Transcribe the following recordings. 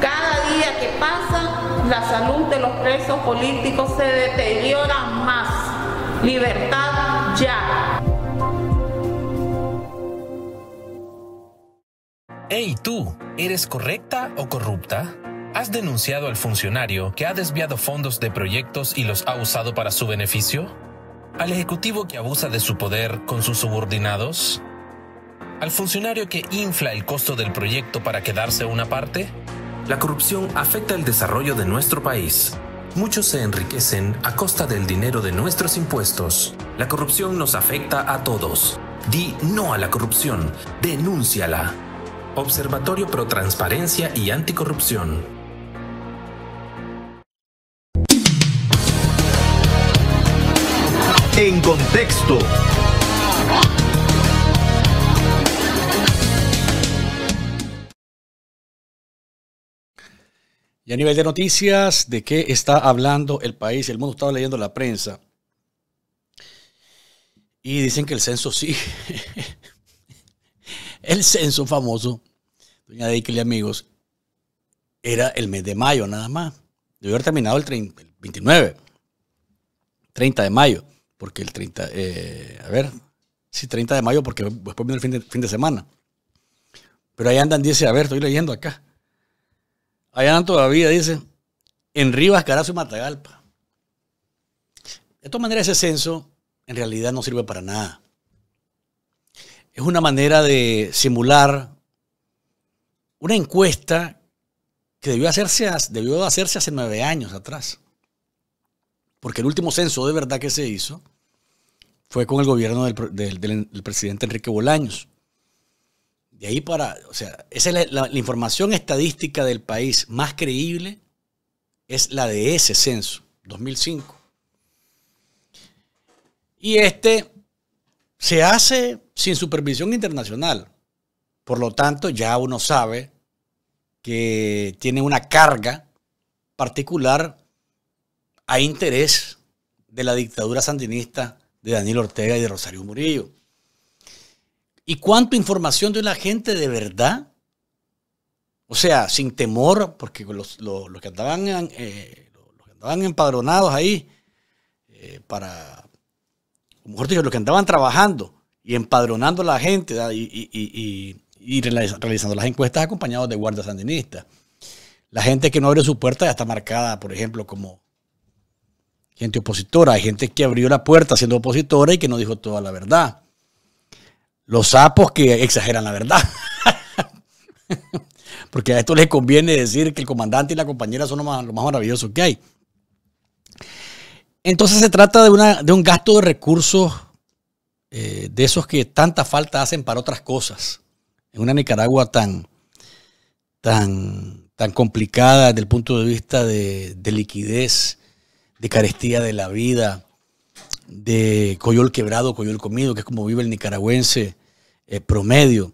Cada día que pasa, la salud de los presos políticos se deteriora más. Libertad ya. Hey tú, ¿eres correcta o corrupta? ¿Has denunciado al funcionario que ha desviado fondos de proyectos y los ha usado para su beneficio? ¿Al ejecutivo que abusa de su poder con sus subordinados? al funcionario que infla el costo del proyecto para quedarse una parte? La corrupción afecta el desarrollo de nuestro país. Muchos se enriquecen a costa del dinero de nuestros impuestos. La corrupción nos afecta a todos. Di no a la corrupción. Denúnciala. Observatorio Pro Transparencia y Anticorrupción. En contexto. Y a nivel de noticias, ¿de qué está hablando el país? El mundo estaba leyendo la prensa. Y dicen que el censo sí. el censo famoso, doña Deikle, amigos, era el mes de mayo nada más. Debe haber terminado el, 29, 30 de mayo, porque el 30, eh, a ver, sí, 30 de mayo, porque después viene el fin de, fin de semana. Pero ahí andan, dice, a ver, estoy leyendo acá. Allá todavía, dice, en Rivas, Carazo y Matagalpa. De todas maneras, ese censo en realidad no sirve para nada. Es una manera de simular una encuesta que debió hacerse, debió hacerse hace nueve años atrás. Porque el último censo de verdad que se hizo fue con el gobierno del, del presidente Enrique Bolaños. Y ahí para, o sea, esa es la, la, información estadística del país más creíble es la de ese censo, 2005. Y este se hace sin supervisión internacional. Por lo tanto, ya uno sabe que tiene una carga particular a interés de la dictadura sandinista de Daniel Ortega y de Rosario Murillo. ¿Y cuánta información de la gente de verdad? O sea, sin temor, porque los, eh, los, que, andaban, empadronados ahí, eh, para, o mejor dicho, los que andaban trabajando y empadronando a la gente y, realizando las encuestas acompañados de guardias sandinistas. La gente que no abre su puerta ya está marcada, por ejemplo, como gente opositora. Hay gente que abrió la puerta siendo opositora y que no dijo toda la verdad los sapos que exageran la verdad. Porque a esto les conviene decir que el comandante y la compañera son lo más, maravillosos maravilloso que hay. Entonces se trata de, un gasto de recursos eh, de esos que tanta falta hacen para otras cosas. En una Nicaragua tan, tan, tan complicada desde el punto de vista de liquidez, de carestía de la vida, de coyol quebrado, coyol comido, que es como vive el nicaragüense eh, promedio.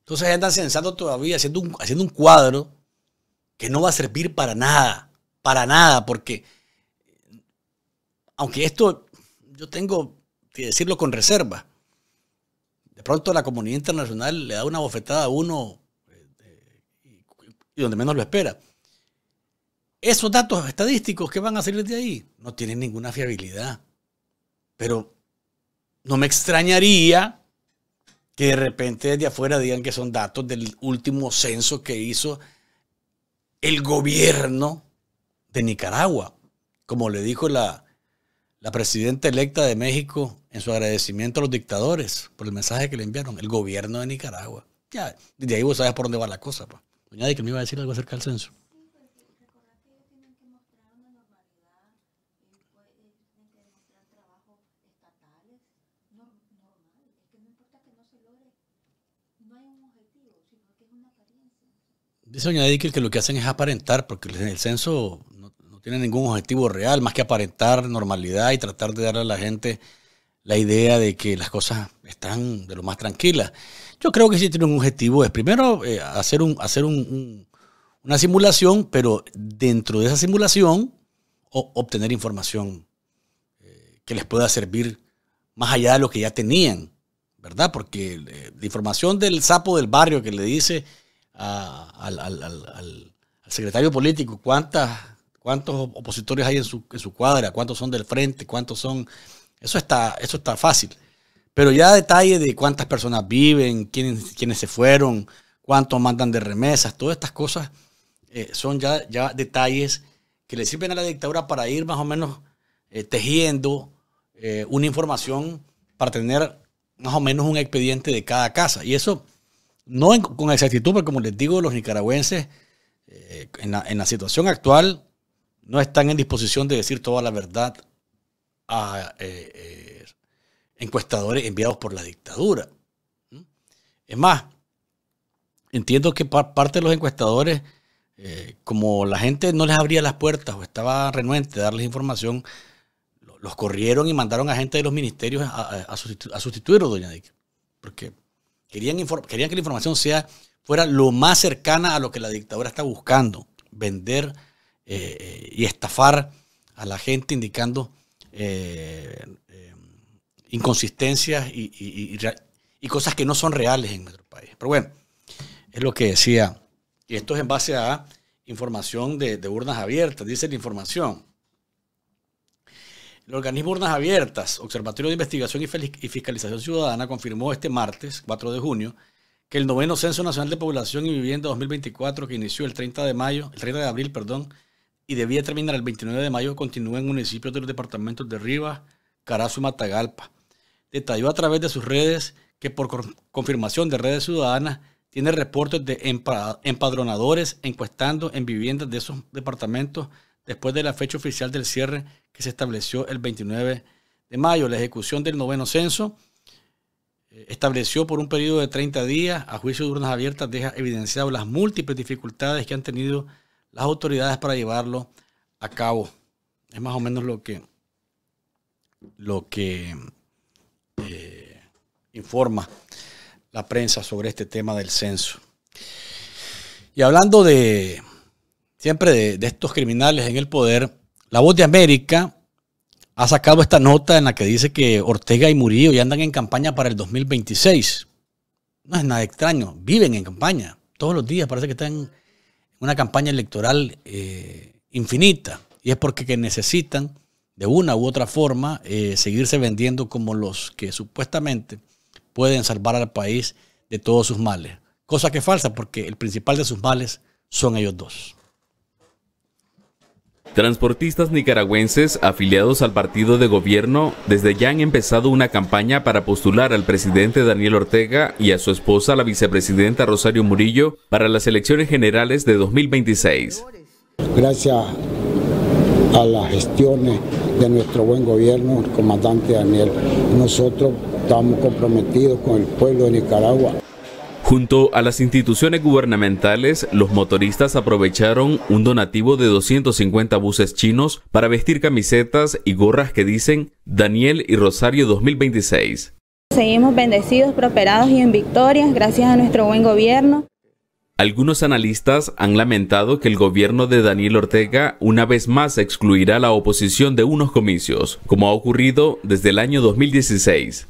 Entonces andan censando todavía, haciendo un, haciendo un cuadro que no va a servir para nada, para nada, porque aunque esto yo tengo que decirlo con reserva, de pronto la comunidad internacional le da una bofetada a uno eh, y donde menos lo espera. Esos datos estadísticos que van a salir de ahí no tienen ninguna fiabilidad. Pero no me extrañaría que de repente desde afuera digan que son datos del último censo que hizo el gobierno de Nicaragua, como le dijo la, presidenta electa de México en su agradecimiento a los dictadores por el mensaje que le enviaron, el gobierno de Nicaragua. Ya, de ahí vos sabes por dónde va la cosa. Pa. Pues. Doña, que me iba a decir algo acerca del censo. eso doña que lo que hacen es aparentar, porque en el censo no, tiene ningún objetivo real más que aparentar normalidad y tratar de darle a la gente la idea de que las cosas están de lo más tranquilas. Yo creo que sí tiene un objetivo, es primero eh, hacer, un, hacer una simulación, pero dentro de esa simulación obtener información eh, que les pueda servir más allá de lo que ya tenían, ¿verdad? Porque eh, la información del sapo del barrio que le dice al, secretario político, cuántas, cuántos opositores hay en su, en su cuadra, cuántos son del frente, cuántos son... Eso está, eso está fácil. Pero ya detalles de cuántas personas viven, quiénes, se fueron, cuántos mandan de remesas, todas estas cosas eh, son ya, ya detalles que le sirven a la dictadura para ir más o menos eh, tejiendo eh, una información para tener más o menos un expediente de cada casa. Y eso no con exactitud, porque como les digo, los nicaragüenses eh, en, la, situación actual no están en disposición de decir toda la verdad a eh, eh, encuestadores enviados por la dictadura. ¿Mm? Es más, entiendo que parte de los encuestadores, como la gente no les abría las puertas o estaba renuente a darles información, los corrieron y mandaron a gente de los ministerios a, sustituir, a sustituirlo, doña Dick. Porque Querían, que la información sea, fuera lo más cercana a lo que la dictadura está buscando, vender eh, eh, y estafar a la gente indicando eh, inconsistencias y, cosas que no son reales en nuestro país. Pero bueno, es lo que decía, y esto es en base a información de urnas abiertas, dice la información. El organismo Urnas Abiertas, Observatorio de Investigación y, Fiscalización Ciudadana, confirmó este martes, 4 de junio, que el noveno Censo Nacional de Población y Vivienda 2024, que inició el 30 de mayo, el 30 de abril, perdón, y debía terminar el 29 de mayo, continúa en municipios de los departamentos de Rivas, Carazo y Matagalpa. Detalló a través de sus redes que por confirmación de redes ciudadanas tiene reportes de empadronadores encuestando en viviendas de esos departamentos después de la fecha oficial del cierre que se estableció el 29 de mayo. La ejecución del noveno censo eh, estableció por un periodo de 30 días a juicio de urnas abiertas deja evidenciado las múltiples dificultades que han tenido las autoridades para llevarlo a cabo. Es más o menos lo que, lo que eh, informa la prensa sobre este tema del censo. Y hablando de, siempre de, estos criminales en el poder, La Voz de América ha sacado esta nota en la que dice que Ortega y Murillo ya andan en campaña para el 2026. No es nada extraño, viven en campaña. Todos los días parece que están en una campaña electoral eh, infinita. Y es porque que necesitan, de una u otra forma, eh, seguirse vendiendo como los que supuestamente pueden salvar al país de todos sus males. Cosa que es falsa porque el principal de sus males son ellos dos. Transportistas nicaragüenses afiliados al partido de gobierno desde ya han empezado una campaña para postular al presidente Daniel Ortega y a su esposa, la vicepresidenta Rosario Murillo, para las elecciones generales de 2026. Gracias a las gestiones de nuestro buen gobierno, el comandante Daniel, nosotros estamos comprometidos con el pueblo de Nicaragua. Junto a las instituciones gubernamentales, los motoristas aprovecharon un donativo de 250 buses chinos para vestir camisetas y gorras que dicen Daniel y Rosario 2026. Seguimos bendecidos, prosperados y en victorias gracias a nuestro buen gobierno. Algunos analistas han lamentado que el gobierno de Daniel Ortega una vez más excluirá a la oposición de unos comicios, como ha ocurrido desde el año 2016.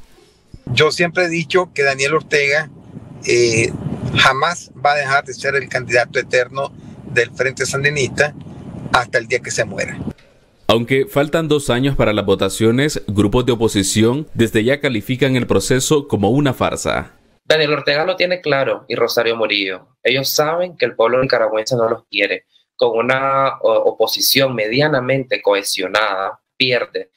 Yo siempre he dicho que Daniel Ortega eh, jamás va a dejar de ser el candidato eterno del Frente Sandinista hasta el día que se muera. Aunque faltan dos años para las votaciones, grupos de oposición desde ya califican el proceso como una farsa. Daniel Ortega lo tiene claro y Rosario Murillo. Ellos saben que el pueblo nicaragüense no los quiere. Con una oposición medianamente cohesionada, pierde.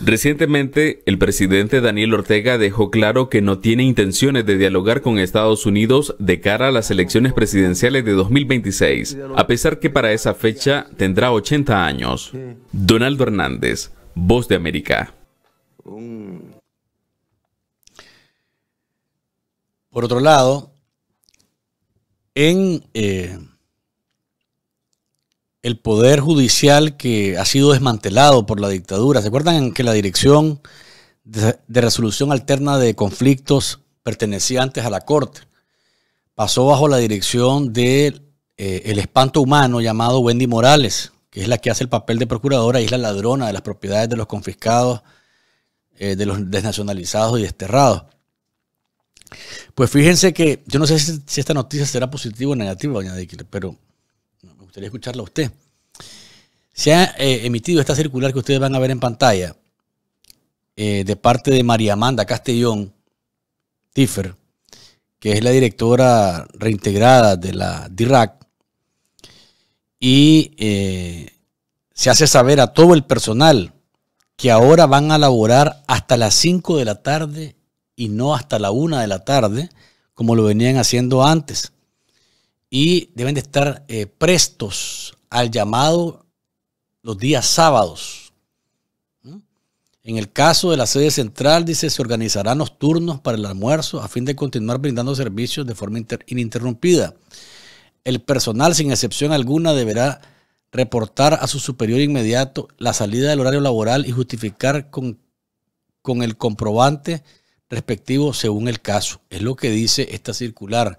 Recientemente, el presidente Daniel Ortega dejó claro que no tiene intenciones de dialogar con Estados Unidos de cara a las elecciones presidenciales de 2026, a pesar que para esa fecha tendrá 80 años. Donaldo Hernández, Voz de América. Por otro lado, en... Eh, el poder judicial que ha sido desmantelado por la dictadura. ¿Se acuerdan que la dirección de, resolución alterna de conflictos pertenecía antes a la Corte pasó bajo la dirección del eh, espanto humano llamado Wendy Morales, que es la que hace el papel de procuradora y es la ladrona de las propiedades de los confiscados, eh, de los desnacionalizados y desterrados? Pues fíjense que, yo no sé si, esta noticia será positiva o negativa, doña pero gustaría escucharla a usted. Se ha eh, emitido esta circular que ustedes van a ver en pantalla eh, de parte de María Amanda Castellón Tiffer, que es la directora reintegrada de la DIRAC, y eh, se hace saber a todo el personal que ahora van a laborar hasta las 5 de la tarde y no hasta la 1 de la tarde, como lo venían haciendo antes y deben de estar eh, prestos al llamado los días sábados. En el caso de la sede central, dice, se organizarán los turnos para el almuerzo a fin de continuar brindando servicios de forma ininterrumpida. El personal, sin excepción alguna, deberá reportar a su superior inmediato la salida del horario laboral y justificar con, con el comprobante respectivo según el caso. Es lo que dice esta circular.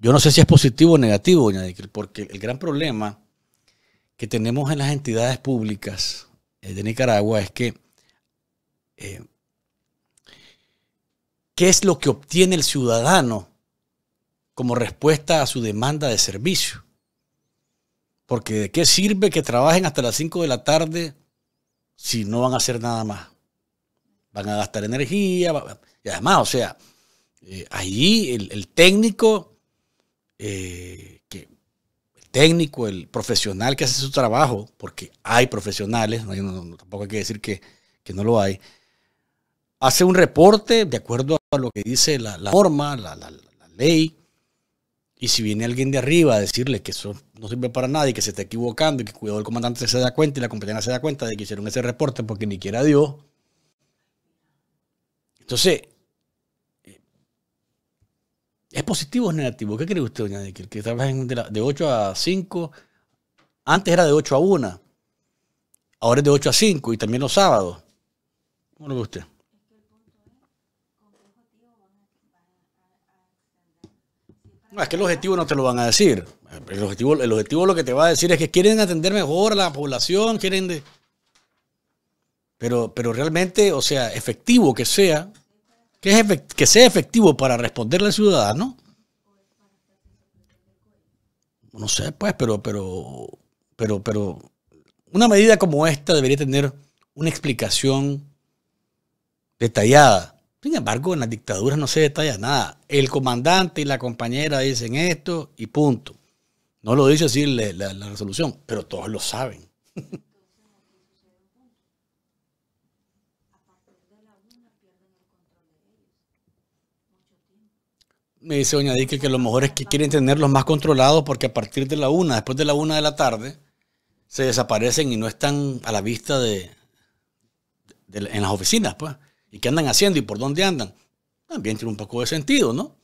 Yo no sé si es positivo o negativo, doña porque el gran problema que tenemos en las entidades públicas eh, de Nicaragua es que eh, qué es lo que obtiene el ciudadano como respuesta a su demanda de servicio. Porque de qué sirve que trabajen hasta las 5 de la tarde si no van a hacer nada más. Van a gastar energía. Y además, o sea, eh, allí el técnico eh, que el técnico, el profesional que hace su trabajo, porque hay profesionales, tampoco hay que decir que, no lo hay, hace un reporte de acuerdo a lo que dice la, norma, la, ley, y si viene alguien de arriba a decirle que eso no sirve para nada que se está equivocando y que cuidado el comandante se da cuenta y la compañera se da cuenta de que hicieron ese reporte porque ni quiera Dios Entonces, ¿Es positivo o es negativo? ¿Qué cree usted, doña Que trabajen de, 8 a 5, antes era de 8 a 1, ahora es de 8 a 5 y también los sábados. ¿Cómo lo ve usted? es que el objetivo no te lo van a decir. El objetivo, el objetivo lo que te va a decir es que quieren atender mejor a la población, quieren... De... Pero, pero realmente, o sea, efectivo que sea, que, sea efectivo para responderle al ciudadano. No sé, pues, pero, pero, pero, pero una medida como esta debería tener una explicación detallada. Sin embargo, en las dictaduras no se detalla nada. El comandante y la compañera dicen esto y punto. No lo dice así la resolución, pero todos lo saben. Me dice Doña Dique que lo mejor es que quieren tenerlos más controlados porque a partir de la una, después de la una de la tarde, se desaparecen y no están a la vista de, en las oficinas, pues. ¿Y qué andan haciendo y por dónde andan? También tiene un poco de sentido, ¿no?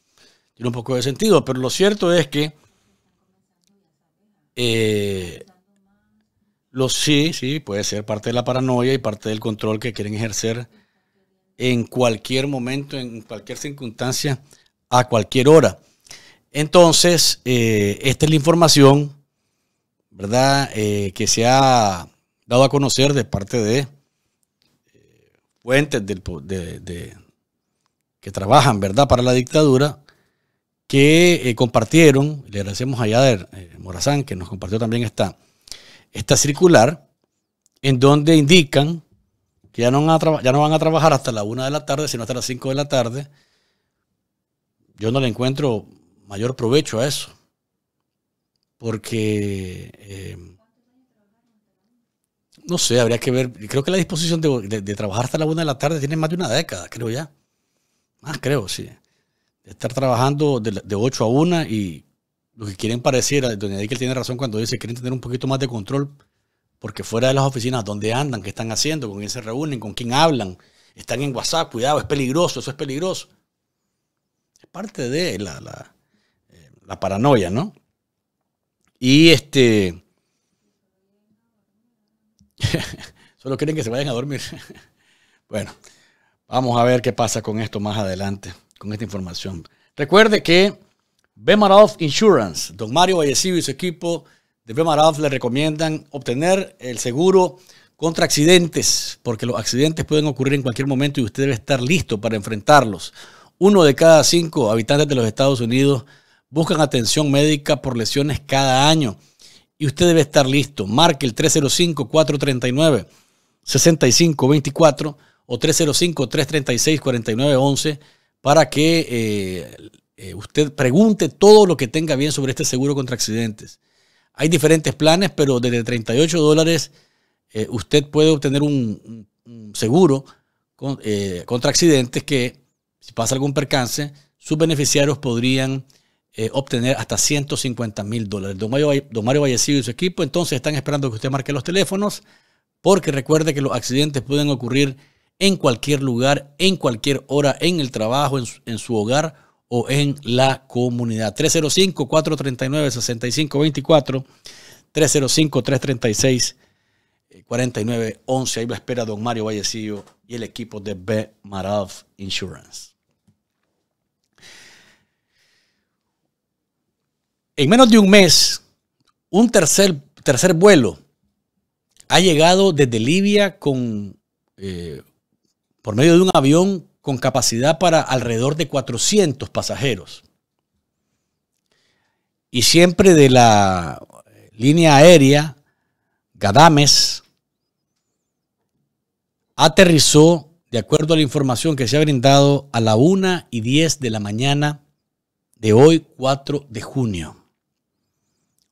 Tiene un poco de sentido, pero lo cierto es que eh, los sí, sí, puede ser parte de la paranoia y parte del control que quieren ejercer en cualquier momento, en cualquier circunstancia a cualquier hora. Entonces, eh, esta es la información, ¿verdad?, eh, que se ha dado a conocer de parte de eh, fuentes del, de, que trabajan, ¿verdad?, para la dictadura, que compartieron, le agradecemos a Yader Morazán, que nos compartió también esta, esta circular, en donde indican que ya no, van a ya no van a trabajar hasta la 1 de la tarde, sino hasta las 5 de la tarde, yo no le encuentro mayor provecho a eso. Porque, eh, no sé, habría que ver, creo que la disposición de, trabajar hasta la una de la tarde tiene más de una década, creo ya. Más creo, sí. estar trabajando de, ocho a una y lo que quieren parecer, eh, doña que tiene razón cuando dice, quieren tener un poquito más de control, porque fuera de las oficinas, ¿dónde andan? ¿Qué están haciendo? ¿Con quién se reúnen? ¿Con quién hablan? Están en WhatsApp, cuidado, es peligroso, eso es peligroso parte de la, eh, la, paranoia, ¿no? Y este... Solo quieren que se vayan a dormir. bueno, vamos a ver qué pasa con esto más adelante, con esta información. Recuerde que Bemaroff Insurance, don Mario Vallecillo y su equipo de Bemaroff le recomiendan obtener el seguro contra accidentes, porque los accidentes pueden ocurrir en cualquier momento y usted debe estar listo para enfrentarlos. Uno de cada cinco habitantes de los Estados Unidos buscan atención médica por lesiones cada año. Y usted debe estar listo. Marque el 305-439-6524 o 305-336-4911 para que eh, eh, usted pregunte todo lo que tenga bien sobre este seguro contra accidentes. Hay diferentes planes, pero desde 38 dólares eh, usted puede obtener un, seguro contra accidentes que si pasa algún percance, sus beneficiarios podrían eh, obtener hasta 150 mil dólares. Don Mario, don Vallecillo y su equipo entonces están esperando que usted marque los teléfonos porque recuerde que los accidentes pueden ocurrir en cualquier lugar, en cualquier hora, en el trabajo, en su, hogar o en la comunidad. 305-439-6524, 305-336-4911. Ahí lo espera don Mario Vallecillo y el equipo de B. Marav Insurance. En menos de un mes, un tercer, tercer vuelo ha llegado desde Libia con, eh, por medio de un avión con capacidad para alrededor de 400 pasajeros. Y siempre de la línea aérea, Gadames aterrizó, de acuerdo a la información que se ha brindado, a la 1 y 10 de la mañana de hoy, 4 de junio.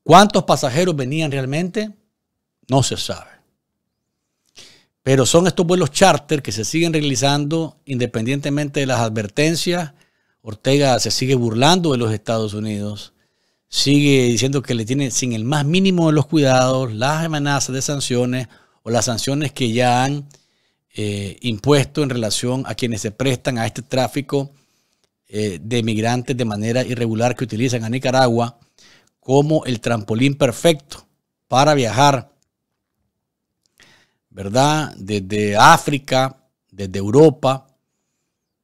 ¿Cuántos pasajeros venían realmente? No se sabe. Pero son estos vuelos charter que se siguen realizando independientemente de las advertencias. Ortega se sigue burlando de los Estados Unidos, sigue diciendo que le tiene sin el más mínimo de los cuidados las amenazas de sanciones o las sanciones que ya han eh, impuesto en relación a quienes se prestan a este tráfico eh, de migrantes de manera irregular que utilizan a Nicaragua como el trampolín perfecto para viajar, ¿verdad? Desde África, desde Europa,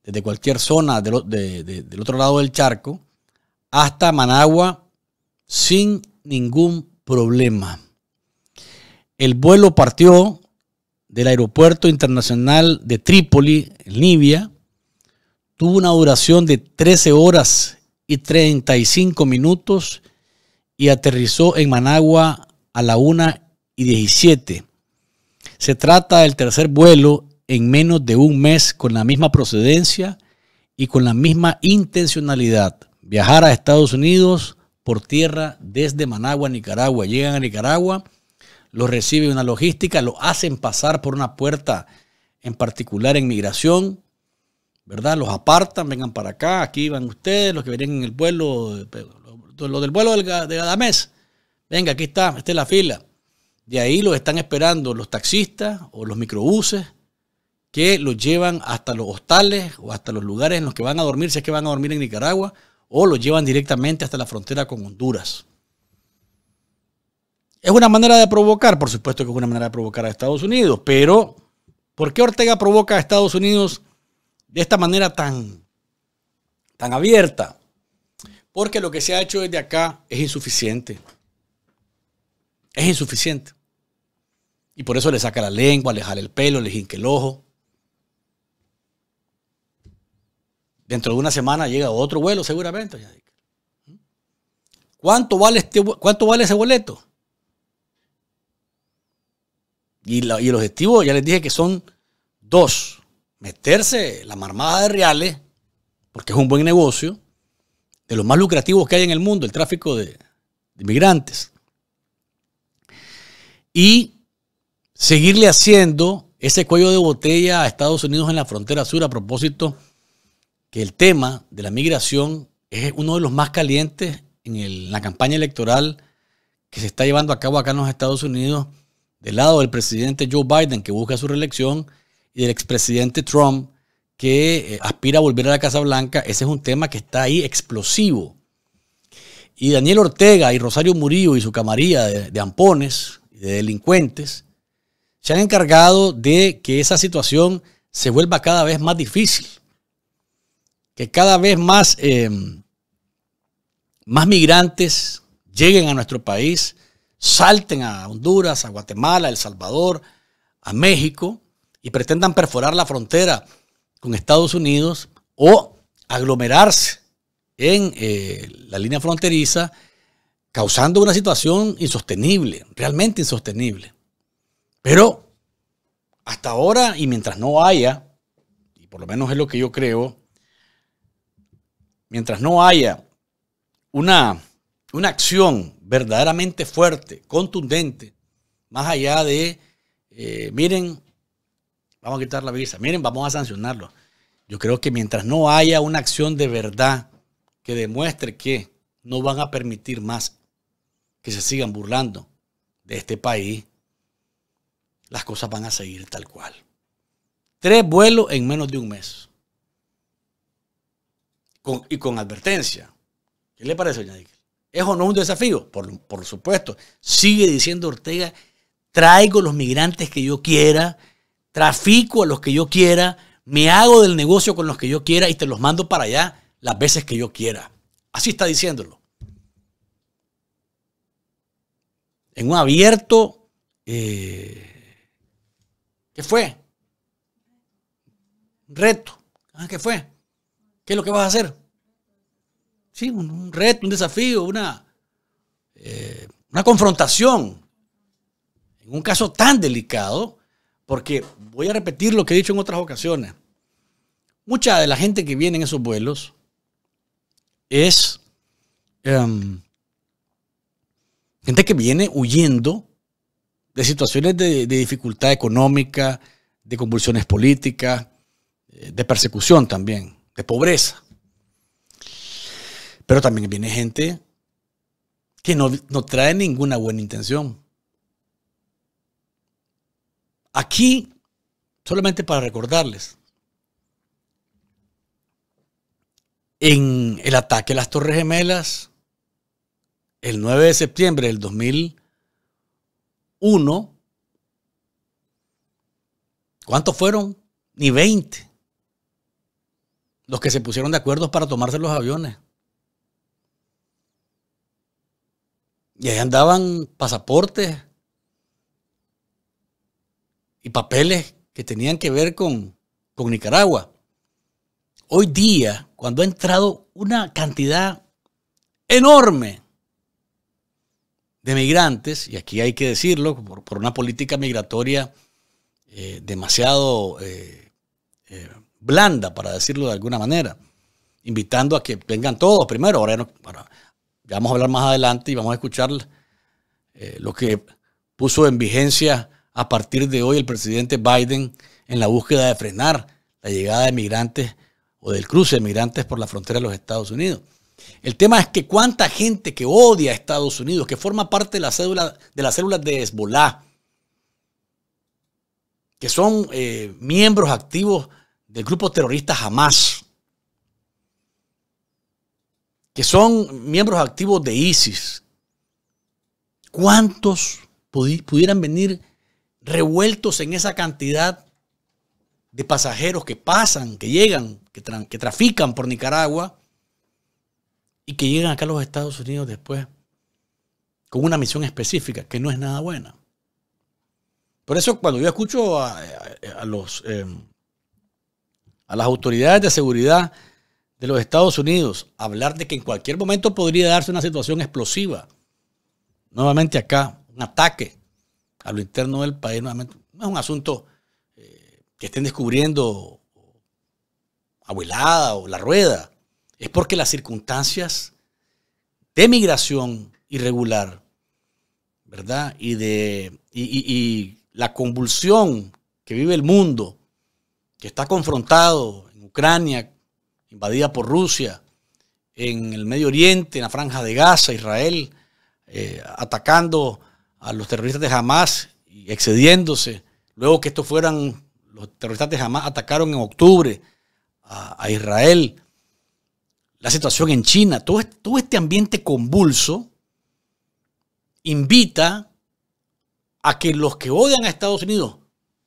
desde cualquier zona del otro lado del charco, hasta Managua sin ningún problema. El vuelo partió del Aeropuerto Internacional de Trípoli, Libia, tuvo una duración de 13 horas y 35 minutos y aterrizó en Managua a la 1 y 17. Se trata del tercer vuelo en menos de un mes con la misma procedencia y con la misma intencionalidad. Viajar a Estados Unidos por tierra desde Managua, Nicaragua. Llegan a Nicaragua, los recibe una logística, los hacen pasar por una puerta en particular en migración, ¿verdad? Los apartan, vengan para acá, aquí van ustedes, los que venían en el vuelo eh, lo del vuelo de Gadamés. Venga, aquí está, esta es la fila. De ahí los están esperando los taxistas o los microbuses que los llevan hasta los hostales o hasta los lugares en los que van a dormir, si es que van a dormir en Nicaragua, o los llevan directamente hasta la frontera con Honduras. Es una manera de provocar, por supuesto que es una manera de provocar a Estados Unidos, pero ¿por qué Ortega provoca a Estados Unidos de esta manera tan, tan abierta? Porque lo que se ha hecho desde acá es insuficiente. Es insuficiente. Y por eso le saca la lengua, le jala el pelo, le hinque el ojo. Dentro de una semana llega otro vuelo seguramente. ¿Cuánto vale, este, cuánto vale ese boleto? Y, y el objetivo, ya les dije que son dos. Meterse la marmada de reales, porque es un buen negocio de los más lucrativos que hay en el mundo, el tráfico de, inmigrantes. Y seguirle haciendo ese cuello de botella a Estados Unidos en la frontera sur a propósito que el tema de la migración es uno de los más calientes en, en la campaña electoral que se está llevando a cabo acá en los Estados Unidos del lado del presidente Joe Biden que busca su reelección y del expresidente Trump que eh, aspira a volver a la Casa Blanca, ese es un tema que está ahí explosivo. Y Daniel Ortega y Rosario Murillo y su camarilla de, ampones, de delincuentes, se han encargado de que esa situación se vuelva cada vez más difícil, que cada vez más, em, más migrantes lleguen a nuestro país, salten a Honduras, a Guatemala, a El Salvador, a México y pretendan perforar la frontera con Estados Unidos o aglomerarse en eh, la línea fronteriza, causando una situación insostenible, realmente insostenible. Pero hasta ahora, y mientras no haya, y por lo menos es lo que yo creo, mientras no haya una, una acción verdaderamente fuerte, contundente, más allá de, eh, miren, vamos a quitar la visa, miren, vamos a sancionarlo. Yo creo que mientras no haya una acción de verdad que demuestre que no van a permitir más que se sigan burlando de este país, las cosas van a seguir tal cual. Tres vuelos en menos de un mes. y con advertencia. ¿Qué le parece, ¿Eso Díaz? ¿Es o no un desafío? Por, por supuesto. Sigue diciendo Ortega, traigo los migrantes que yo quiera, trafico a los que yo quiera, me hago del negocio con los que yo quiera y te los mando para allá las veces que yo quiera. Así está diciéndolo. En un abierto... Eh, ¿Qué fue? Un reto. Ah, ¿Qué fue? ¿Qué es lo que vas a hacer? Sí, un, reto, un desafío, una, eh, una confrontación. En un caso tan delicado, porque voy a repetir lo que he dicho en otras ocasiones. Mucha de la gente que viene en esos vuelos es em, gente que viene huyendo de situaciones de, dificultad económica, de convulsiones políticas, eh, de persecución también, de pobreza. Pero también viene gente que no trae ninguna buena intención. Aquí, solamente para recordarles, en el ataque a las Torres Gemelas, el 9 de septiembre del 2001, ¿cuántos fueron? Ni 20 los que se pusieron de acuerdo para tomarse los aviones. Y ahí andaban pasaportes y papeles que tenían que ver con, Nicaragua. Hoy día, cuando ha entrado una cantidad enorme de migrantes, y aquí hay que decirlo, por, una política migratoria eh, demasiado eh, eh, blanda, para decirlo de alguna manera, invitando a que vengan todos primero. Ahora vamos a hablar más adelante y vamos a escuchar lo que puso en vigencia a partir de hoy el presidente Biden en la búsqueda de frenar la llegada de migrantes o del cruce de migrantes por la frontera de los Estados Unidos. El tema es que cuánta gente que odia a Estados Unidos, que forma parte de, la cédula, de las células de Hezbollah, que son eh, miembros activos del grupo terrorista Hamas, que son miembros activos de ISIS, ¿cuántos pudieran venir revueltos en esa cantidad de pasajeros que pasan, que llegan, que, trafican por Nicaragua y que llegan acá a los Estados Unidos después con una misión específica que no es nada buena. Por eso cuando yo escucho a, los, em, a las autoridades de seguridad de los Estados Unidos hablar de que en cualquier momento podría darse una situación explosiva, nuevamente acá, un ataque a lo interno del país No es un asunto eh, que estén descubriendo abuelada o la rueda. Es porque las circunstancias de migración irregular, ¿verdad? Y de la convulsión que vive el mundo, que está confrontado en Ucrania, invadida por Rusia, en el Medio Oriente, en la Franja de Gaza, Israel, eh, atacando a los terroristas de Hamas y excediéndose. Luego que estos fueran, los terroristas de Hamas atacaron en octubre a, Israel. La situación en China, todo, todo este ambiente convulso invita a que los que odian a Estados Unidos,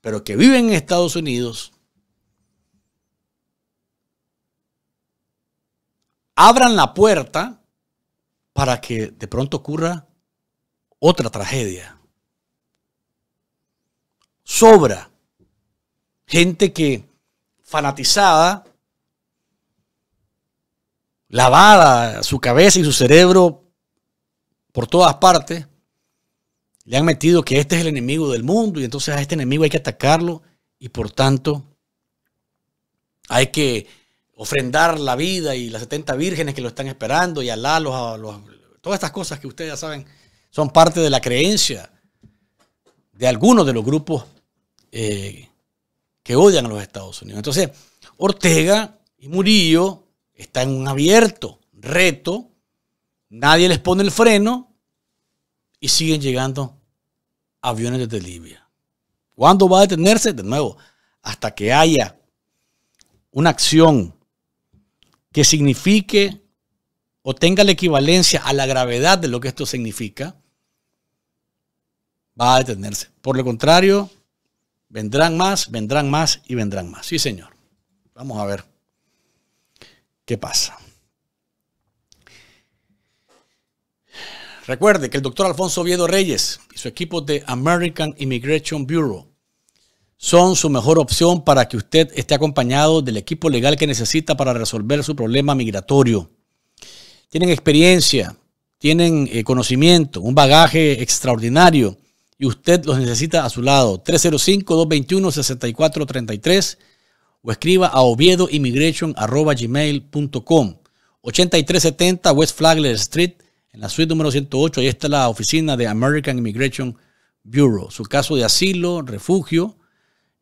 pero que viven en Estados Unidos, abran la puerta para que de pronto ocurra otra tragedia. Sobra gente que fanatizada, lavada su cabeza y su cerebro por todas partes, le han metido que este es el enemigo del mundo y entonces a este enemigo hay que atacarlo y por tanto hay que ofrendar la vida y las 70 vírgenes que lo están esperando y Alá, los, todas estas cosas que ustedes ya saben son parte de la creencia de algunos de los grupos eh, que odian a los Estados Unidos. Entonces, Ortega y Murillo están en un abierto reto, nadie les pone el freno y siguen llegando aviones desde Libia. ¿Cuándo va a detenerse? De nuevo, hasta que haya una acción que signifique o tenga la equivalencia a la gravedad de lo que esto significa, a detenerse. Por lo contrario, vendrán más, vendrán más y vendrán más. Sí, señor. Vamos a ver qué pasa. Recuerde que el doctor Alfonso Oviedo Reyes y su equipo de American Immigration Bureau son su mejor opción para que usted esté acompañado del equipo legal que necesita para resolver su problema migratorio. Tienen experiencia, tienen eh, conocimiento, un bagaje extraordinario y usted los necesita a su lado. 305-221-6433 o escriba a oviedoimmigration.com. 8370 West Flagler Street, en la suite número 108. Ahí está la oficina de American Immigration Bureau. Su caso de asilo, refugio,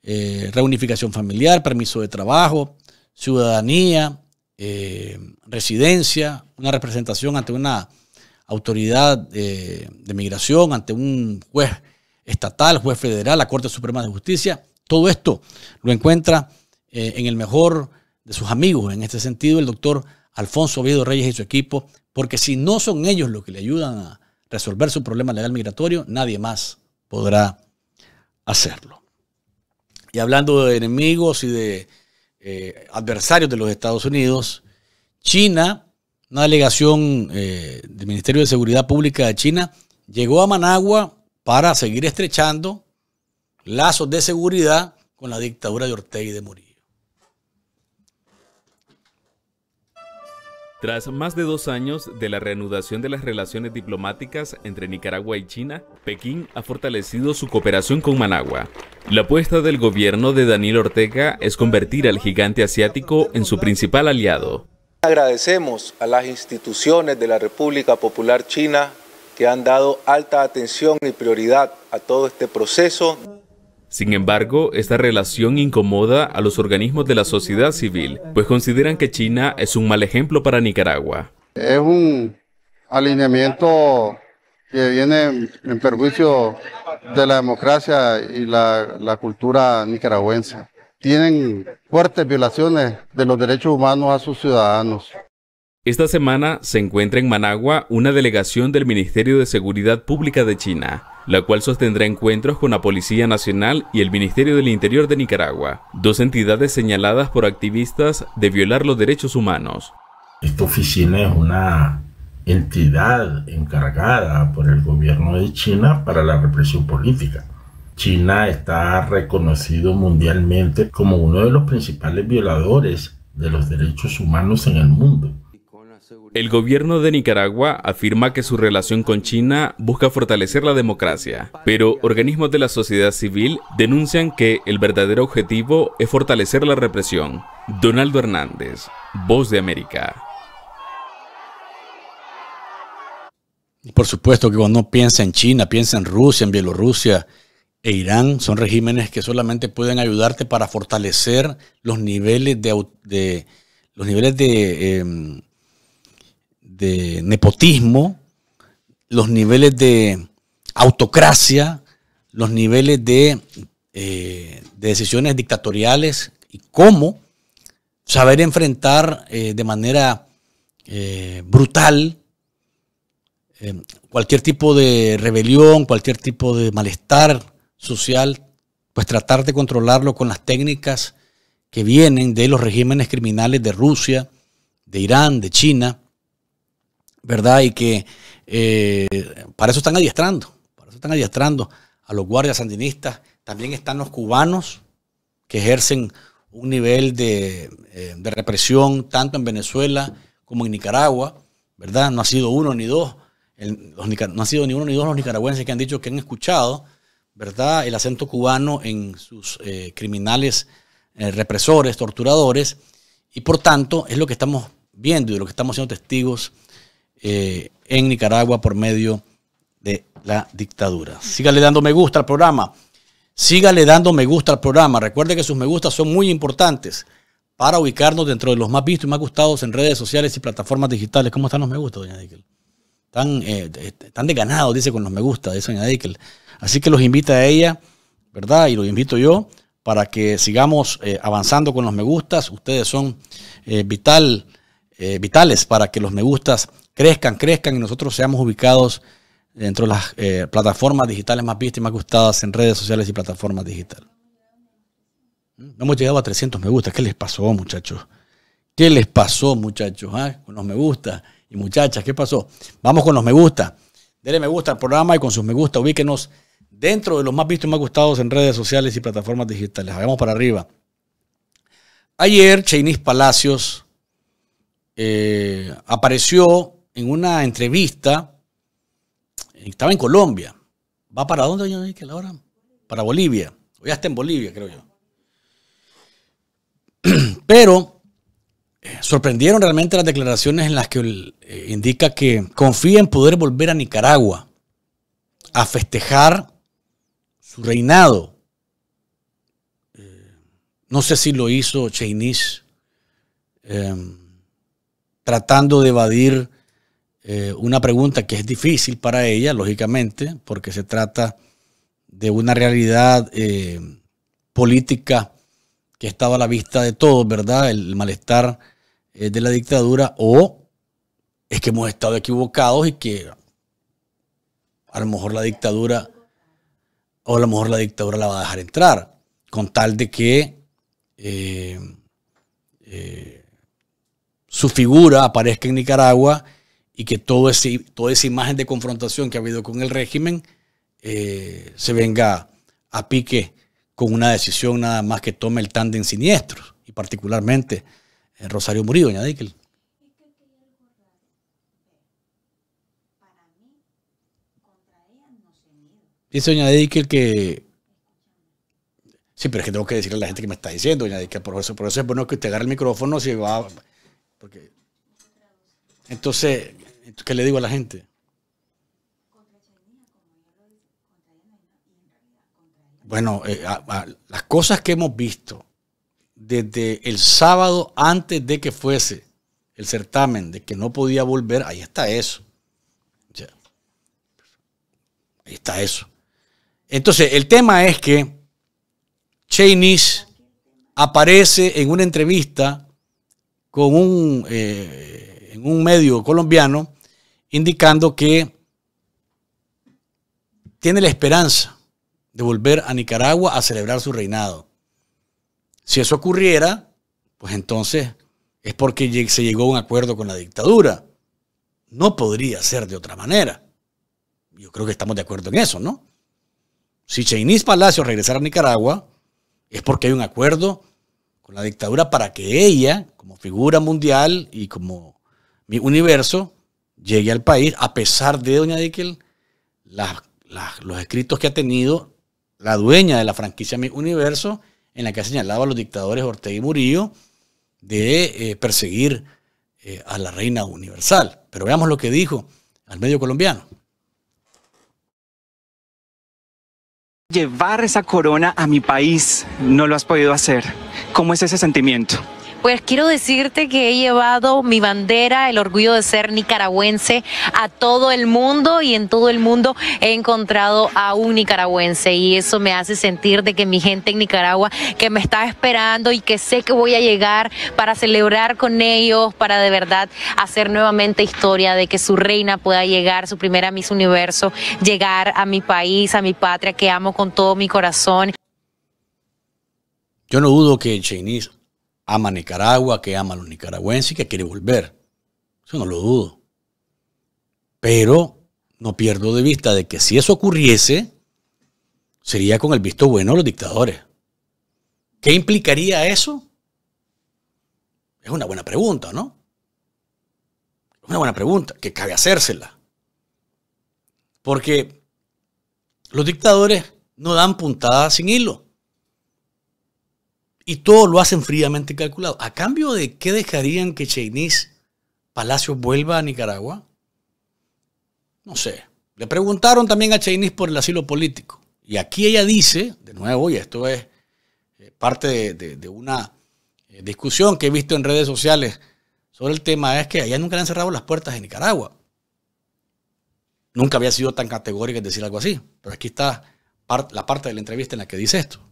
eh, reunificación familiar, permiso de trabajo, ciudadanía, eh, residencia, una representación ante una autoridad eh, de, migración, ante un juez estatal, juez federal, la Corte Suprema de Justicia. Todo esto lo encuentra eh, en el mejor de sus amigos, en este sentido, el doctor Alfonso Oviedo Reyes y su equipo, porque si no son ellos los que le ayudan a resolver su problema legal migratorio, nadie más podrá hacerlo. Y hablando de enemigos y de eh, adversarios de los Estados Unidos, China una delegación eh, del Ministerio de Seguridad Pública de China llegó a Managua para seguir estrechando lazos de seguridad con la dictadura de Ortega y de Murillo. Tras más de dos años de la reanudación de las relaciones diplomáticas entre Nicaragua y China, Pekín ha fortalecido su cooperación con Managua. La apuesta del gobierno de Daniel Ortega es convertir al gigante asiático en su principal aliado. Agradecemos a las instituciones de la República Popular China que han dado alta atención y prioridad a todo este proceso. Sin embargo, esta relación incomoda a los organismos de la sociedad civil, pues consideran que China es un mal ejemplo para Nicaragua. Es un alineamiento que viene en perjuicio de la democracia y la, cultura nicaragüense tienen fuertes violaciones de los derechos humanos a sus ciudadanos. Esta semana se encuentra en Managua una delegación del Ministerio de Seguridad Pública de China, la cual sostendrá encuentros con la Policía Nacional y el Ministerio del Interior de Nicaragua, dos entidades señaladas por activistas de violar los derechos humanos. Esta oficina es una entidad encargada por el gobierno de China para la represión política. China está reconocido mundialmente como uno de los principales violadores de los derechos humanos en el mundo. El gobierno de Nicaragua afirma que su relación con China busca fortalecer la democracia, pero organismos de la sociedad civil denuncian que el verdadero objetivo es fortalecer la represión. Donaldo Hernández, Voz de América. Por supuesto que cuando uno piensa en China, piensa en Rusia, en Bielorrusia, e Irán son regímenes que solamente pueden ayudarte para fortalecer los niveles de, los niveles em, de, nepotismo, los niveles de autocracia, los niveles de, eh, decisiones dictatoriales y cómo saber enfrentar eh, de manera eh, brutal em, cualquier tipo de rebelión, cualquier tipo de malestar social, pues tratar de controlarlo con las técnicas que vienen de los regímenes criminales de Rusia, de Irán, de China, ¿verdad? Y que eh, para eso están adiestrando, para eso están adiestrando a los guardias sandinistas. También están los cubanos que ejercen un nivel de, eh, represión tanto en Venezuela como en Nicaragua, ¿verdad? No ha sido uno ni dos, no ha sido ni uno ni dos los nicaragüenses que han dicho que han escuchado ¿verdad? El acento cubano en sus eh, criminales eh, represores, torturadores, y por tanto es lo que estamos viendo y lo que estamos siendo testigos eh, en Nicaragua por medio de la dictadura. Sígale dando me gusta al programa. Sígale dando me gusta al programa. Recuerde que sus me gustas son muy importantes para ubicarnos dentro de los más vistos y más gustados en redes sociales y plataformas digitales. ¿Cómo están los me gusta, doña Dickel? Están, de ganado, dice, con los me gusta, dice doña Dickel. Así que los invita a ella, ¿verdad? Y los invito yo para que sigamos eh, avanzando con los me gustas. Ustedes son eh, vital, eh, vitales para que los me gustas crezcan, crezcan y nosotros seamos ubicados dentro de las plataformas digitales más vistas y más gustadas en redes sociales y plataformas digitales. Mm, no hemos llegado a 300 me gustas. ¿Qué les pasó, muchachos? ¿Qué les pasó, muchachos? Ah, con los me gusta. Y muchachas, ¿qué pasó? Vamos con los me gusta. Denle me gusta al programa y con sus me gusta ubíquenos dentro de los más vistos y más gustados en redes sociales y plataformas digitales. Vamos para arriba. Ayer, Chainis Palacios eh, apareció en una entrevista. Eh, estaba en Colombia. ¿Va para dónde, doña que Para Bolivia. Hoy ya está en Bolivia, creo yo. Pero eh, sorprendieron realmente las declaraciones en las que indica que confía en poder volver a Nicaragua a festejar reinado. Eh, no sé si lo hizo Cheinis em, tratando de evadir eh, una pregunta que es difícil para ella, lógicamente, porque se trata de una realidad eh, política que estaba a la vista de todos, ¿verdad? El, malestar de la dictadura o es que hemos estado equivocados y que a lo mejor la dictadura o a lo mejor la dictadura la va a dejar entrar, con tal de que eh, eh, su figura aparezca en Nicaragua y que todo ese, toda esa imagen de confrontación que ha habido con el régimen eh, se venga a pique con una decisión nada más que tome el tándem siniestro, y particularmente Rosario Murillo, doña Dickel. Dice Doña el que. Sí, pero es que tengo que decirle a la gente que me está diciendo, Doña que por eso, por eso es bueno que usted agarre el micrófono si va. Entonces, ¿qué le digo a la gente? Bueno, eh, las cosas que hemos visto desde el sábado antes de que fuese el certamen, de que no podía volver, ahí está eso. Ahí está eso. Entonces, el tema es que Cheney aparece en una entrevista con un, eh, en un medio colombiano indicando que tiene la esperanza de volver a Nicaragua a celebrar su reinado. Si eso ocurriera, pues entonces es porque se llegó a un acuerdo con la dictadura. No podría ser de otra manera. Yo creo que estamos de acuerdo en eso, ¿no? Si Cheinís Palacio regresara a Nicaragua, es porque hay un acuerdo con la dictadura para que ella, como figura mundial y como mi universo, llegue al país, a pesar de Doña Dickel, los escritos que ha tenido la dueña de la franquicia Mi Universo, en la que ha señalado a los dictadores Ortega y Murillo de eh, perseguir eh, a la reina universal. Pero veamos lo que dijo al medio colombiano. llevar esa corona a mi país. No lo has podido hacer. ¿Cómo es ese sentimiento? Pues quiero decirte que he llevado mi bandera, el orgullo de ser nicaragüense a todo el mundo y en todo el mundo he encontrado a un nicaragüense y eso me hace sentir de que mi gente en Nicaragua que me está esperando y que sé que voy a llegar para celebrar con ellos, para de verdad hacer nuevamente historia de que su reina pueda llegar, su primera Miss Universo, llegar a mi país, a mi patria que amo con todo mi corazón. Yo no dudo que Chenis ama Nicaragua, que ama a los nicaragüenses y que quiere volver. Eso no lo dudo. Pero no pierdo de vista de que si eso ocurriese, sería con el visto bueno de los dictadores. ¿Qué implicaría eso? Es una buena pregunta, ¿no? Es una buena pregunta que cabe hacérsela. Porque los dictadores no dan puntadas sin hilo. Y todo lo hacen fríamente calculado. ¿A cambio de qué dejarían que Cheinís Palacio vuelva a Nicaragua? No sé. Le preguntaron también a Cheinís por el asilo político. Y aquí ella dice, de nuevo, y esto es eh, parte de, una eh, discusión que he visto en redes sociales sobre el tema, es que allá nunca le han cerrado las puertas en Nicaragua. Nunca había sido tan categórica en decir algo así. Pero aquí está la parte de la entrevista en la que dice esto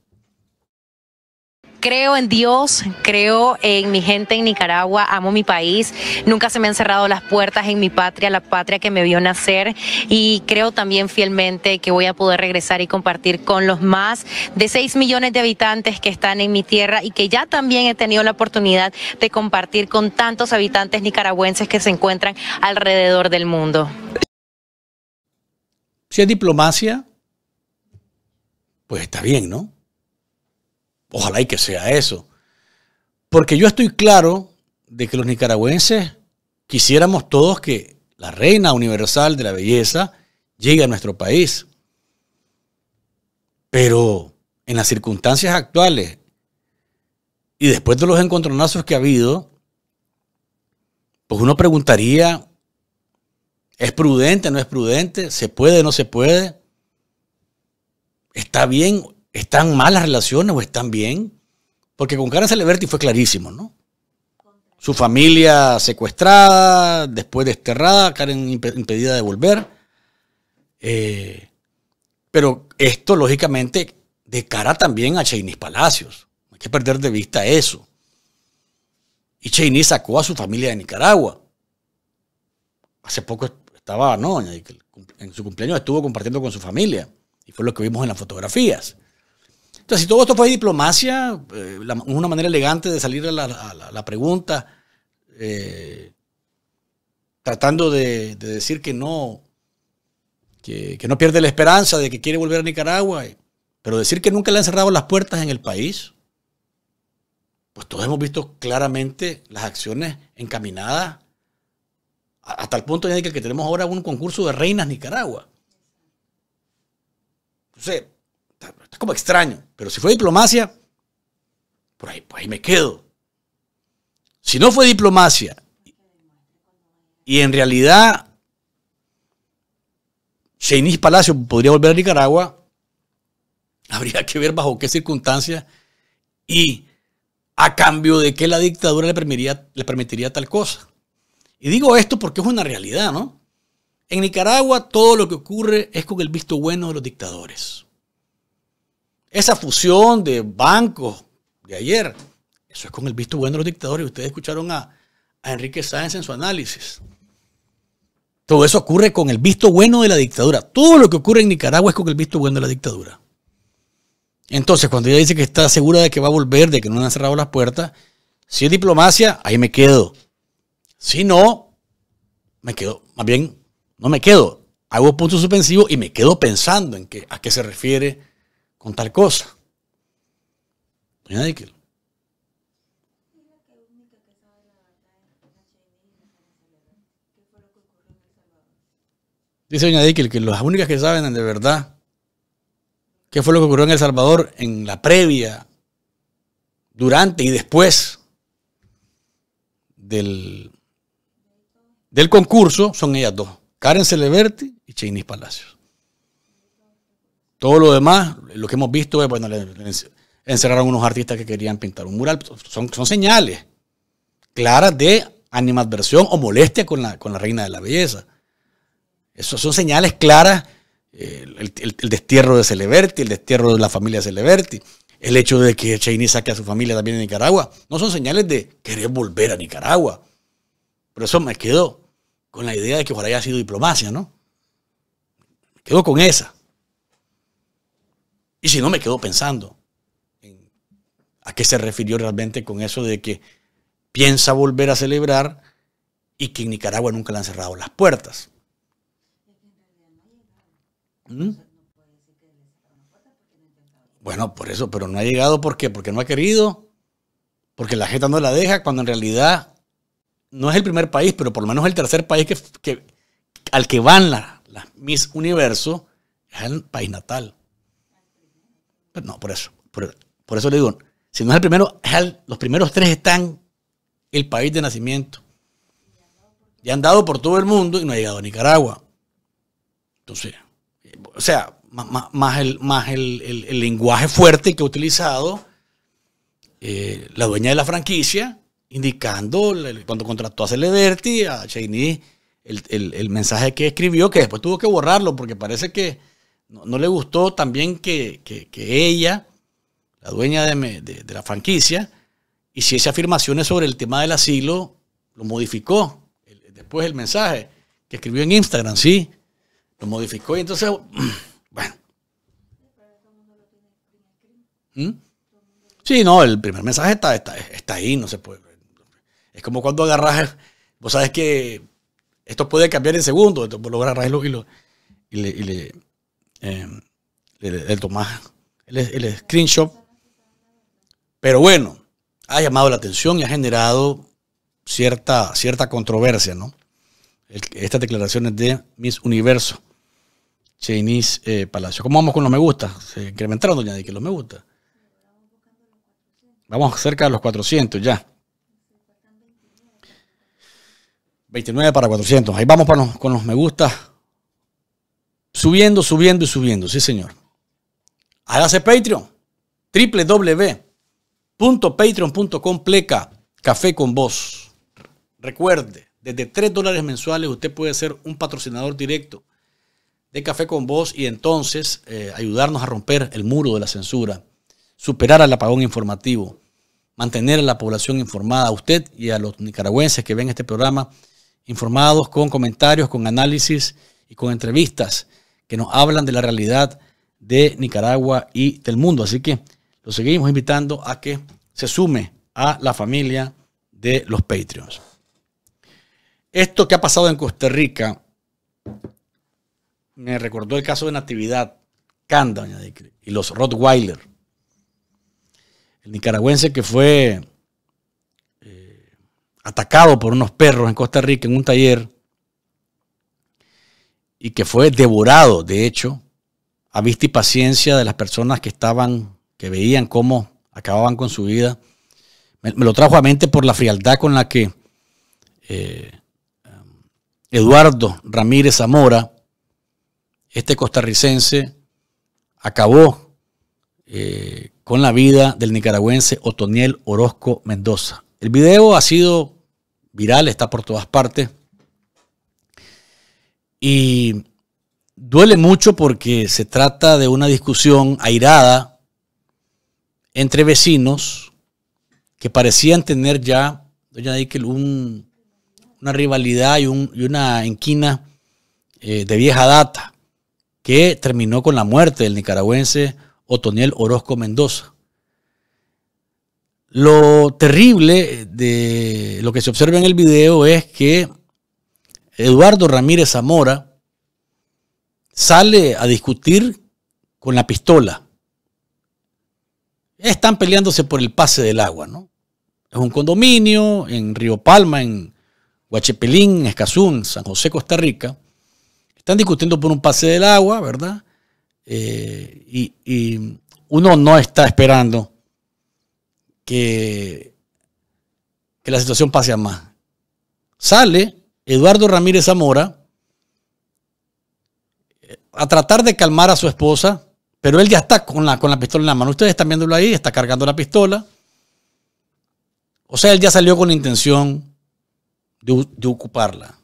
creo en Dios, creo en mi gente en Nicaragua, amo mi país, nunca se me han cerrado las puertas en mi patria, la patria que me vio nacer y creo también fielmente que voy a poder regresar y compartir con los más de 6 millones de habitantes que están en mi tierra y que ya también he tenido la oportunidad de compartir con tantos habitantes nicaragüenses que se encuentran alrededor del mundo. Si es diplomacia, pues está bien, ¿no? Ojalá y que sea eso. Porque yo estoy claro de que los nicaragüenses quisiéramos todos que la reina universal de la belleza llegue a nuestro país. Pero en las circunstancias actuales y después de los encontronazos que ha habido, pues uno preguntaría, ¿es prudente, no es prudente? ¿Se puede, no se puede? ¿Está bien ¿Están malas las relaciones o están bien? Porque con Karen Celeberti fue clarísimo, ¿no? Su familia secuestrada, después desterrada, Karen impedida de volver. Eh, pero esto, lógicamente, de cara también a Cheinis Palacios. Hay que perder de vista eso. Y Cheinis sacó a su familia de Nicaragua. Hace poco estaba, ¿no? En su cumpleaños estuvo compartiendo con su familia. Y fue lo que vimos en las fotografías. Entonces, si todo esto fue diplomacia, eh, una manera elegante de salir a la, pregunta, eh, tratando de, decir que no, que, no pierde la esperanza de que quiere volver a Nicaragua, eh, pero decir que nunca le han cerrado las puertas en el país, pues todos hemos visto claramente las acciones encaminadas hasta el punto de que tenemos ahora un concurso de reinas Nicaragua. Entonces, está, como extraño. Pero si fue diplomacia, por ahí, por ahí me quedo. Si no fue diplomacia y en realidad Seinich Palacio podría volver a Nicaragua, habría que ver bajo qué circunstancias y a cambio de qué la dictadura le permitiría, le permitiría tal cosa. Y digo esto porque es una realidad, ¿no? En Nicaragua todo lo que ocurre es con el visto bueno de los dictadores. Esa fusión de bancos de ayer, eso es con el visto bueno de los dictadores. Ustedes escucharon a, Enrique Sáenz en su análisis. Todo eso ocurre con el visto bueno de la dictadura. Todo lo que ocurre en Nicaragua es con el visto bueno de la dictadura. Entonces, cuando ella dice que está segura de que va a volver, de que no han cerrado las puertas, si es diplomacia, ahí me quedo. Si no, me quedo. Más bien, no me quedo. Hago punto suspensivo y me quedo pensando en a qué se refiere con tal cosa. Doña Dickel. Dice Doña Dickel que las únicas que saben de verdad qué fue lo que ocurrió en El Salvador en la previa, durante y después del, del concurso son ellas dos, Karen Celeberti y cheney Palacios. Todo lo demás, lo que hemos visto es, bueno, le, encerraron unos artistas que querían pintar un mural. Son, señales claras de animadversión o molestia con la, reina de la belleza. Eso son señales claras. Eh, el, destierro de Celeberti, el destierro de la familia Celeberti, el hecho de que Cheney saque a su familia también de Nicaragua, no son señales de querer volver a Nicaragua. Por eso me quedo con la idea de que ojalá haya sido diplomacia, ¿no? Me quedo con esa. Y si no, me quedo pensando a qué se refirió realmente con eso de que piensa volver a celebrar y que en Nicaragua nunca le han cerrado las puertas. ¿Mm? Bueno, por eso, pero no ha llegado, ¿por qué? Porque no ha querido, porque la jeta no la deja, cuando en realidad no es el primer país, pero por lo menos el tercer país que, al que van las la Miss Universo es el país natal. No, por eso. Por, eso le digo, si no es el primero, los primeros tres están el país de nacimiento. Y han dado por todo el mundo y no ha llegado a Nicaragua. Entonces, o sea, más, el, más el, lenguaje fuerte que ha utilizado eh, la dueña de la franquicia, indicando cuando contrató a Celeberti, a Cheney, el mensaje que escribió, que después tuvo que borrarlo, porque parece que no, le gustó también que, ella, la dueña de, la franquicia, hiciese afirmaciones sobre el tema del asilo, lo modificó. Después el mensaje que escribió en Instagram, sí, lo modificó y entonces, bueno. ¿Mm? Sí, no, el primer mensaje está, está, está ahí, no se puede. Es como cuando agarras, vos sabes que esto puede cambiar en segundos, vos lo agarras y, lo, y, le, eh, tomás el, screenshot. Pero bueno, ha llamado la atención y ha generado cierta, cierta controversia, ¿no? estas declaraciones de Miss Universo, Chinese eh, Palacio. ¿Cómo vamos con los me gusta? Se incrementaron, doña que los me gusta. Vamos cerca de los 400 ya. 29 para 400. Ahí vamos para con los me gusta. Subiendo, subiendo y subiendo, sí señor. Hágase Patreon. www.patreon.com pleca café con vos. Recuerde, desde 3 dólares mensuales usted puede ser un patrocinador directo de Café con Vos y entonces eh, ayudarnos a romper el muro de la censura, superar al apagón informativo, mantener a la población informada, a usted y a los nicaragüenses que ven este programa informados con comentarios, con análisis y con entrevistas que nos hablan de la realidad de Nicaragua y del mundo. Así que lo seguimos invitando a que se sume a la familia de los Patreons. Esto que ha pasado en Costa Rica me recordó el caso de Natividad Canda y los Rottweiler. El nicaragüense que fue eh, atacado por unos perros en Costa Rica en un taller y que fue devorado, de hecho, a vista y paciencia de las personas que estaban, que veían cómo acababan con su vida. Me, lo trajo a mente por la frialdad con la que eh, um, Eduardo Ramírez Zamora, este costarricense, acabó eh, con la vida del nicaragüense Otoniel Orozco Mendoza. El video ha sido viral, está por todas partes. Y duele mucho porque se trata de una discusión airada entre vecinos que parecían tener ya, doña Dickel, una rivalidad y, una enquina eh, de vieja data que terminó con la muerte del nicaragüense Otoniel Orozco Mendoza. Lo terrible de lo que se observa en el video es que Eduardo Ramírez Zamora sale a discutir con la pistola. Están peleándose por el pase del agua, ¿no? Es un condominio en Río Palma, en Guachepelín, en Escazú, San José, Costa Rica. Están discutiendo por un pase del agua, ¿verdad? Eh, y, uno no está esperando que la situación pase a más. Sale Eduardo Ramírez Zamora, eh, a tratar de calmar a su esposa, pero él ya está con la, con la pistola en la mano. Ustedes están viéndolo ahí, está cargando la pistola. O sea, él ya salió con la intención de, ocuparla.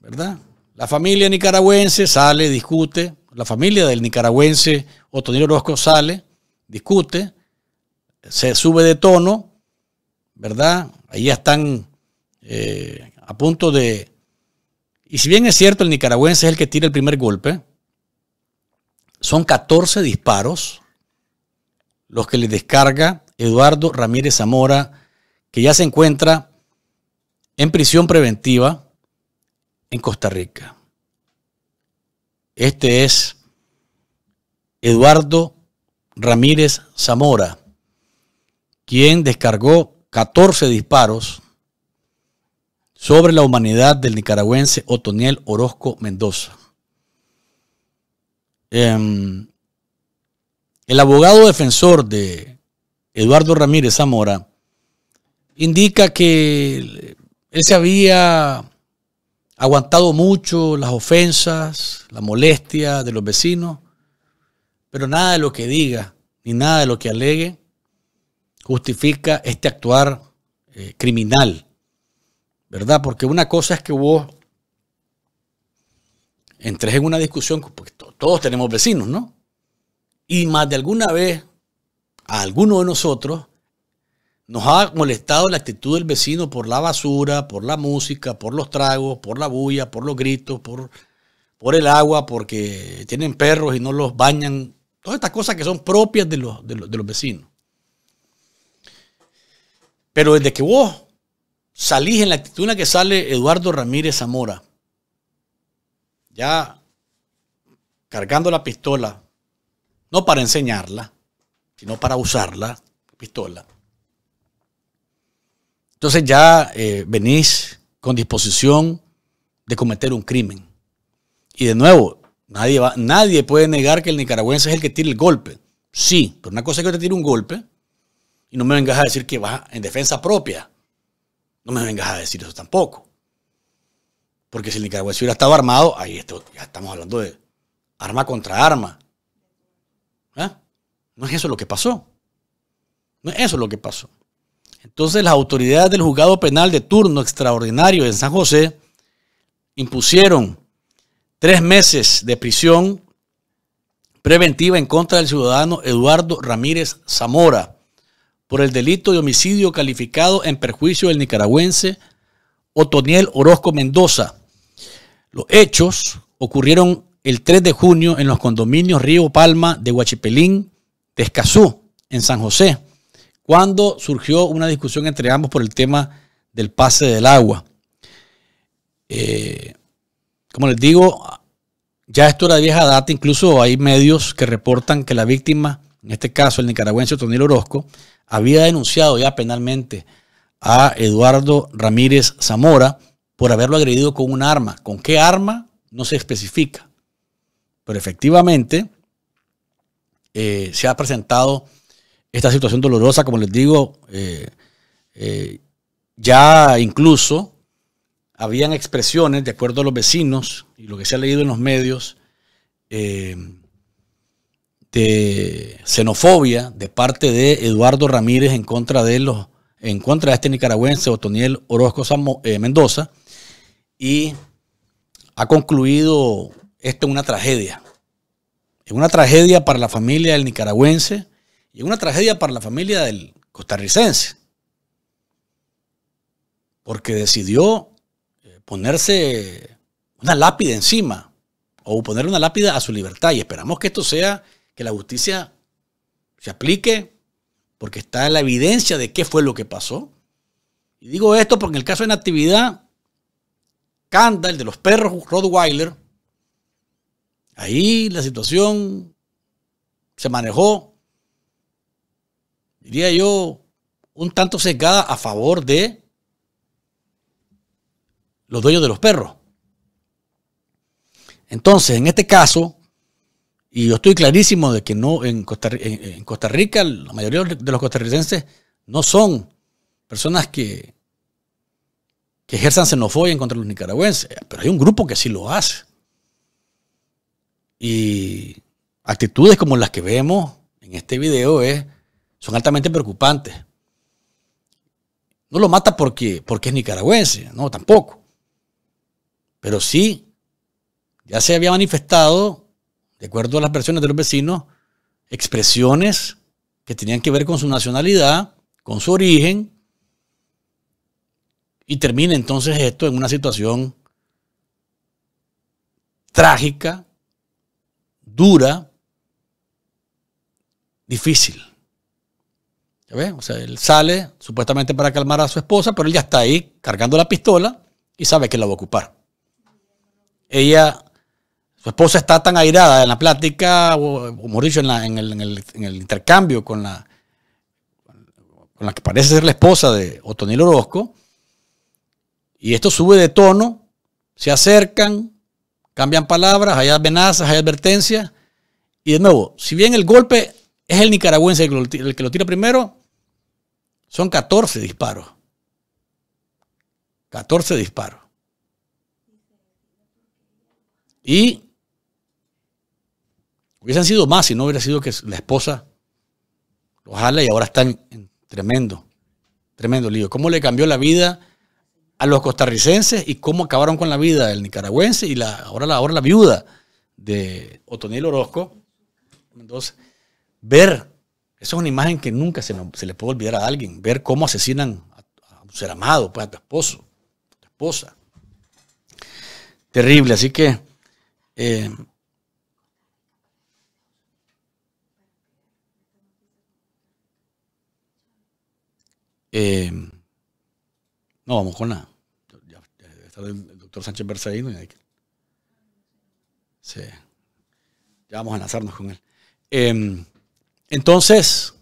¿Verdad? La familia nicaragüense sale, discute. La familia del nicaragüense Otoniel Orozco sale, discute, se sube de tono, ¿verdad? Ahí ya están eh, a punto de... Y si bien es cierto, el nicaragüense es el que tira el primer golpe, son 14 disparos los que le descarga Eduardo Ramírez Zamora, que ya se encuentra en prisión preventiva en Costa Rica. Este es Eduardo Ramírez Zamora, quien descargó 14 disparos sobre la humanidad del nicaragüense Otoniel Orozco Mendoza. Em, el abogado defensor de Eduardo Ramírez Zamora indica que él se había aguantado mucho las ofensas, la molestia de los vecinos, pero nada de lo que diga ni nada de lo que alegue justifica este actuar eh, criminal ¿verdad? Porque una cosa es que vos entres en una discusión, porque todos tenemos vecinos, ¿no? Y más de alguna vez a alguno de nosotros nos ha molestado la actitud del vecino por la basura, por la música, por los tragos, por la bulla, por los gritos, por, por el agua, porque tienen perros y no los bañan. Todas estas cosas que son propias de los, de los, de los vecinos. Pero desde que vos salís en la actitud en la que sale Eduardo Ramírez Zamora, ya cargando la pistola, no para enseñarla, sino para usarla, pistola. Entonces ya eh, venís con disposición de cometer un crimen. Y de nuevo, nadie, va, nadie puede negar que el nicaragüense es el que tira el golpe. Sí, pero una cosa es que yo te tire un golpe y no me vengas a decir que vas en defensa propia. No me vengas a decir eso tampoco. Porque si el se hubiera estado armado, ahí esto ya estamos hablando de arma contra arma. ¿Ah? No es eso lo que pasó. No es eso lo que pasó. Entonces las autoridades del juzgado penal de turno extraordinario en San José impusieron tres meses de prisión preventiva en contra del ciudadano Eduardo Ramírez Zamora por el delito de homicidio calificado en perjuicio del nicaragüense Otoniel Orozco Mendoza. Los hechos ocurrieron el 3 de junio en los condominios Río Palma de Huachipelín, de Escazú, en San José, cuando surgió una discusión entre ambos por el tema del pase del agua. Eh, como les digo, ya esto era vieja data, incluso hay medios que reportan que la víctima, en este caso el nicaragüense Otoniel Orozco, había denunciado ya penalmente a Eduardo Ramírez Zamora por haberlo agredido con un arma. ¿Con qué arma? No se especifica. Pero efectivamente eh, se ha presentado esta situación dolorosa, como les digo, eh, eh, ya incluso habían expresiones, de acuerdo a los vecinos y lo que se ha leído en los medios, de xenofobia de parte de Eduardo Ramírez en contra de los en contra de este nicaragüense Otoniel Orozco eh, Mendoza y ha concluido esto una tragedia. en una tragedia para la familia del nicaragüense y una tragedia para la familia del costarricense. Porque decidió eh, ponerse una lápida encima o poner una lápida a su libertad y esperamos que esto sea que la justicia se aplique porque está la evidencia de qué fue lo que pasó. Y digo esto porque en el caso de actividad Canda, el de los perros Rottweiler, ahí la situación se manejó, diría yo, un tanto sesgada a favor de los dueños de los perros. Entonces, en este caso, y yo estoy clarísimo de que no en Costa, en, Costa Rica, la mayoría de los costarricenses no son personas que, que ejerzan xenofobia contra los nicaragüenses, pero hay un grupo que sí lo hace. Y actitudes como las que vemos en este video es, son altamente preocupantes. No lo mata porque, porque es nicaragüense, no, tampoco. Pero sí, ya se había manifestado de acuerdo a las versiones de los vecinos, expresiones que tenían que ver con su nacionalidad, con su origen, y termina entonces esto en una situación trágica, dura, difícil. O sea, él sale supuestamente para calmar a su esposa, pero él ya está ahí cargando la pistola y sabe que la va a ocupar. Ella su esposa está tan airada en la plática, o, Morillo en, el, intercambio con la, con la que parece ser la esposa de Otoniel Orozco. Y esto sube de tono, se acercan, cambian palabras, hay amenazas, hay advertencias. Y de nuevo, si bien el golpe es el nicaragüense el que lo tira primero, son 14 disparos. 14 disparos. Y Hubiesen sido más si no hubiera sido que la esposa los jala y ahora están en tremendo, tremendo lío. ¿Cómo le cambió la vida a los costarricenses y cómo acabaron con la vida del nicaragüense y la, ahora, la, la viuda de Otoniel Orozco? Entonces, ver, eso es una imagen que nunca se, le puede olvidar a alguien, ver cómo asesinan a, un ser amado, pues a tu esposo, a tu esposa. Terrible, así que... Eh, Eh, no vamos con nada. Ya, está el doctor Sánchez Berceino. sí. Ya vamos a enlazarnos con él. Em, entonces,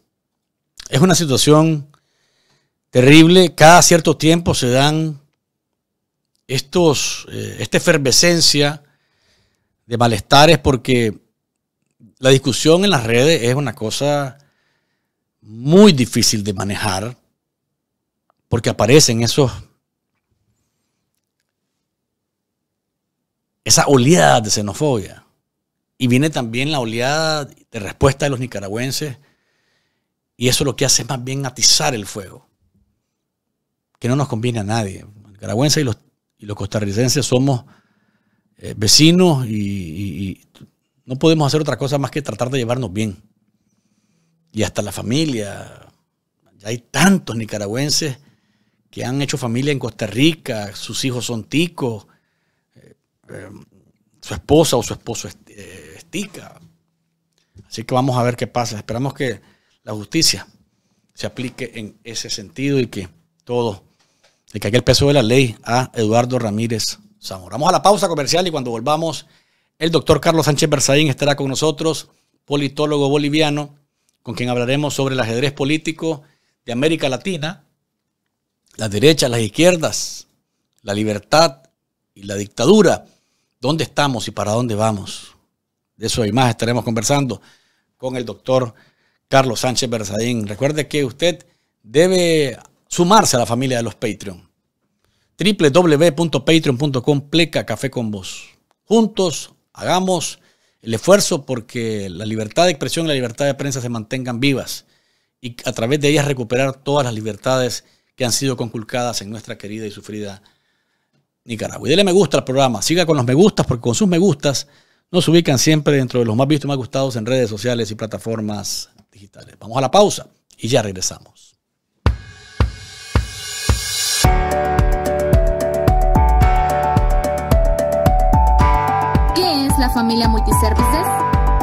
es una situación terrible. Cada cierto tiempo se dan estos, eh, esta efervescencia de malestares porque la discusión en las redes es una cosa muy difícil de manejar porque aparecen esos esa oleada de xenofobia. Y viene también la oleada de respuesta de los nicaragüenses. Y eso lo que hace es más bien atizar el fuego. Que no nos conviene a nadie. Los nicaragüenses y los, costarricenses somos eh, vecinos y, y, no podemos hacer otra cosa más que tratar de llevarnos bien. Y hasta la familia. Ya hay tantos nicaragüenses que han hecho familia en Costa Rica, sus hijos son ticos, eh, eh, su esposa o su esposo eh, es, tica. Así que vamos a ver qué pasa. Esperamos que la justicia se aplique en ese sentido y que todo, y que aquel peso de la ley a Eduardo Ramírez Zamora. Vamos a la pausa comercial y cuando volvamos, el doctor Carlos Sánchez Berzaín estará con nosotros, politólogo boliviano, con quien hablaremos sobre el ajedrez político de América Latina las derechas, las izquierdas, la libertad y la dictadura, dónde estamos y para dónde vamos. De eso y más estaremos conversando con el doctor Carlos Sánchez Berzaín. Recuerde que usted debe sumarse a la familia de los Patreon. www.patreon.com pleca café con vos. Juntos hagamos el esfuerzo porque la libertad de expresión y la libertad de prensa se mantengan vivas y a través de ellas recuperar todas las libertades que han sido conculcadas en nuestra querida y sufrida Nicaragua. Y dele me gusta al programa, siga con los me gustas, porque con sus me gustas nos ubican siempre dentro de los más vistos y más gustados en redes sociales y plataformas digitales. Vamos a la pausa y ya regresamos. ¿Qué es la familia Multiservices?